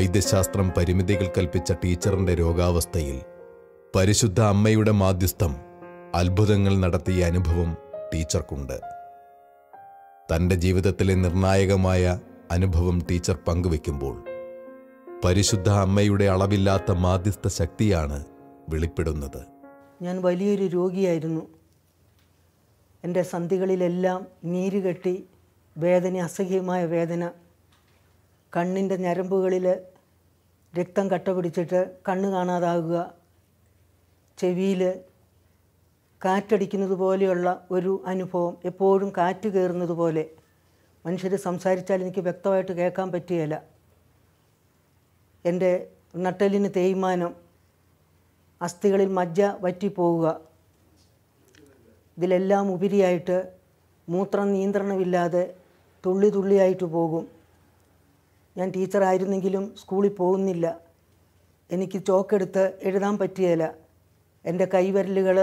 വൈദ്യശാസ്ത്രം പരിമിതികൾ കൽപ്പിച്ച ടീച്ചറിൻ്റെ രോഗാവസ്ഥയിൽ പരിശുദ്ധ അമ്മയുടെ മാധ്യസ്ഥം അത്ഭുതങ്ങൾ നടത്തിയ അനുഭവം ടീച്ചർക്കുണ്ട് തൻ്റെ ജീവിതത്തിലെ നിർണായകമായ അനുഭവം ടീച്ചർ പങ്കുവെക്കുമ്പോൾ പരിശുദ്ധ അമ്മയുടെ അളവില്ലാത്ത മാധ്യസ്ഥ ശക്തിയാണ് വെളിപ്പെടുന്നത് ഞാൻ വലിയൊരു രോഗിയായിരുന്നു എൻ്റെ സന്ധികളിലെല്ലാം നീര് കെട്ടി വേദന അസഹ്യമായ വേദന കണ്ണിൻ്റെ ഞരമ്പുകളിൽ രക്തം കട്ട പിടിച്ചിട്ട് കണ്ണ് കാണാതാകുക ചെവിയിൽ കാറ്റടിക്കുന്നത് പോലെയുള്ള ഒരു അനുഭവം എപ്പോഴും കാറ്റ് കയറുന്നത് പോലെ മനുഷ്യർ സംസാരിച്ചാൽ എനിക്ക് വ്യക്തമായിട്ട് കേൾക്കാൻ പറ്റുകയില്ല എൻ്റെ നട്ടലിന് തേയ്മാനം അസ്ഥികളിൽ മജ്ജ വറ്റിപ്പോവുക ഇതിലെല്ലാം ഉപരിയായിട്ട് മൂത്ര നിയന്ത്രണമില്ലാതെ തുള്ളി തുള്ളിയായിട്ട് പോകും ഞാൻ ടീച്ചറായിരുന്നെങ്കിലും സ്കൂളിൽ പോകുന്നില്ല എനിക്ക് ചോക്കെടുത്ത് എഴുതാൻ പറ്റിയല്ല എൻ്റെ കൈവരലുകൾ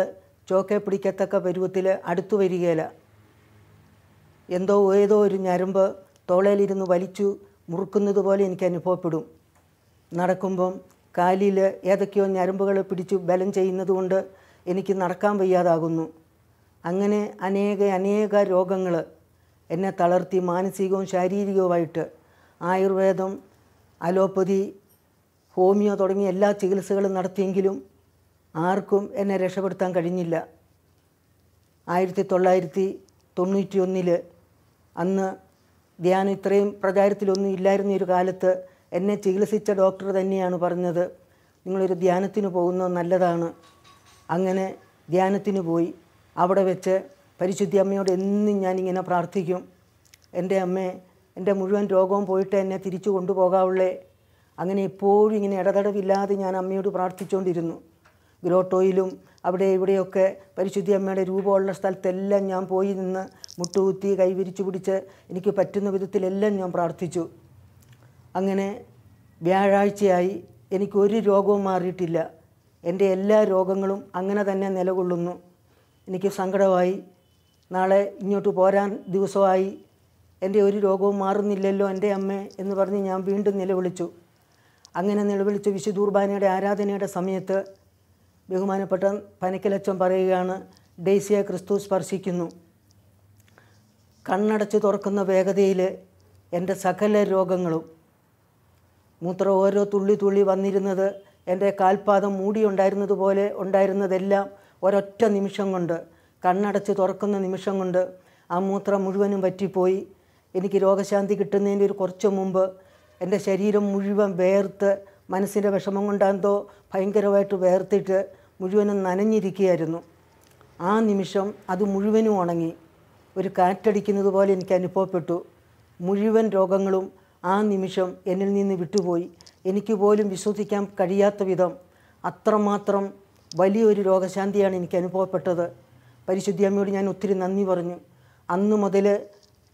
ചോക്കെ പിടിക്കത്തക്ക പരുവത്തിൽ അടുത്തു വരികയില്ല എന്തോ ഏതോ ഒരു ഞരമ്പ് തോളയിലിരുന്ന് വലിച്ചു മുറുക്കുന്നത് പോലെ എനിക്ക് അനുഭവപ്പെടും നടക്കുമ്പം കാലിൽ ഏതൊക്കെയോ ഞരമ്പുകൾ പിടിച്ചു ബലം ചെയ്യുന്നതുകൊണ്ട് എനിക്ക് നടക്കാൻ വയ്യാതാകുന്നു അങ്ങനെ അനേക അനേക രോഗങ്ങൾ എന്നെ തളർത്തി മാനസികവും ശാരീരികവുമായിട്ട് ആയുർവേദം അലോപ്പതി ഹോമിയോ തുടങ്ങിയ എല്ലാ ചികിത്സകളും നടത്തിയെങ്കിലും ആർക്കും എന്നെ രക്ഷപ്പെടുത്താൻ കഴിഞ്ഞില്ല ആയിരത്തി തൊള്ളായിരത്തി തൊണ്ണൂറ്റി ഒന്നിൽ അന്ന് ധ്യാനം ഇത്രയും പ്രചാരത്തിലൊന്നും ഇല്ലായിരുന്ന ഒരു കാലത്ത് എന്നെ ചികിത്സിച്ച ഡോക്ടർ തന്നെയാണ് പറഞ്ഞത് നിങ്ങളൊരു ധ്യാനത്തിന് പോകുന്നത് നല്ലതാണ് അങ്ങനെ ധ്യാനത്തിന് പോയി അവിടെ വെച്ച് പരിശുദ്ധി അമ്മയോട് എന്നും ഞാനിങ്ങനെ പ്രാർത്ഥിക്കും എൻ്റെ അമ്മേ എൻ്റെ മുഴുവൻ രോഗവും പോയിട്ട് എന്നെ തിരിച്ചു കൊണ്ടുപോകാവുള്ളേ അങ്ങനെ എപ്പോഴും ഇങ്ങനെ ഇടതടവില്ലാതെ ഞാൻ അമ്മയോട് പ്രാർത്ഥിച്ചുകൊണ്ടിരുന്നു ഗ്രോട്ടോയിലും അവിടെ ഇവിടെയൊക്കെ പരിശുദ്ധി അമ്മയുടെ രൂപമുള്ള സ്ഥലത്തെല്ലാം ഞാൻ പോയി നിന്ന് മുട്ടുകുത്തി കൈവിരിച്ചു പിടിച്ച് എനിക്ക് പറ്റുന്ന വിധത്തിലെല്ലാം ഞാൻ പ്രാർത്ഥിച്ചു അങ്ങനെ വ്യാഴാഴ്ചയായി എനിക്ക് ഒരു രോഗവും മാറിയിട്ടില്ല എൻ്റെ എല്ലാ രോഗങ്ങളും അങ്ങനെ തന്നെ നിലകൊള്ളുന്നു എനിക്ക് സങ്കടമായി നാളെ ഇങ്ങോട്ട് പോരാൻ ദിവസമായി എൻ്റെ ഒരു രോഗവും മാറുന്നില്ലല്ലോ എൻ്റെ അമ്മ എന്ന് പറഞ്ഞ് ഞാൻ വീണ്ടും നിലവിളിച്ചു അങ്ങനെ നിലവിളിച്ച് വിശുദൂർബാനയുടെ ആരാധനയുടെ സമയത്ത് ബഹുമാനപ്പെട്ട പനക്കലച്ചൻ പറയുകയാണ് ഡേസിയ ക്രിസ്തു സ്പർശിക്കുന്നു കണ്ണടച്ച് തുറക്കുന്ന വേഗതയിൽ എൻ്റെ സകല രോഗങ്ങളും മൂത്രം ഓരോ തുള്ളി തുള്ളി വന്നിരുന്നത് എൻ്റെ കാൽപാദം പോലെ ഉണ്ടായിരുന്നതെല്ലാം ഒരൊറ്റ നിമിഷം കൊണ്ട് കണ്ണടച്ച് തുറക്കുന്ന നിമിഷം കൊണ്ട് ആ മൂത്രം മുഴുവനും പറ്റിപ്പോയി എനിക്ക് രോഗശാന്തി കിട്ടുന്നതിൻ്റെ ഒരു കുറച്ച് മുമ്പ് എൻ്റെ ശരീരം മുഴുവൻ വേർത്ത് മനസ്സിൻ്റെ വിഷമം കൊണ്ടാന്തോ ഭയങ്കരമായിട്ട് വേർത്തിട്ട് മുഴുവനും നനഞ്ഞിരിക്കുകയായിരുന്നു ആ നിമിഷം അത് മുഴുവനും ഉണങ്ങി ഒരു കാറ്റടിക്കുന്നത് പോലെ എനിക്ക് അനുഭവപ്പെട്ടു മുഴുവൻ രോഗങ്ങളും ആ നിമിഷം എന്നിൽ നിന്ന് വിട്ടുപോയി എനിക്ക് പോലും വിശ്വസിക്കാൻ കഴിയാത്ത വിധം അത്രമാത്രം വലിയൊരു രോഗശാന്തിയാണ് എനിക്ക് അനുഭവപ്പെട്ടത് പരിശുദ്ധി അമ്മയോട് ഞാൻ ഒത്തിരി നന്ദി പറഞ്ഞു അന്ന് മുതൽ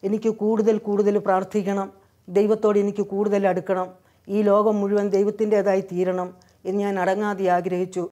എനിക്ക് കൂടുതൽ കൂടുതൽ പ്രാർത്ഥിക്കണം ദൈവത്തോട് എനിക്ക് കൂടുതൽ അടുക്കണം ഈ ലോകം മുഴുവൻ ദൈവത്തിൻ്റേതായി തീരണം എന്ന് ഞാൻ അടങ്ങാതെ ആഗ്രഹിച്ചു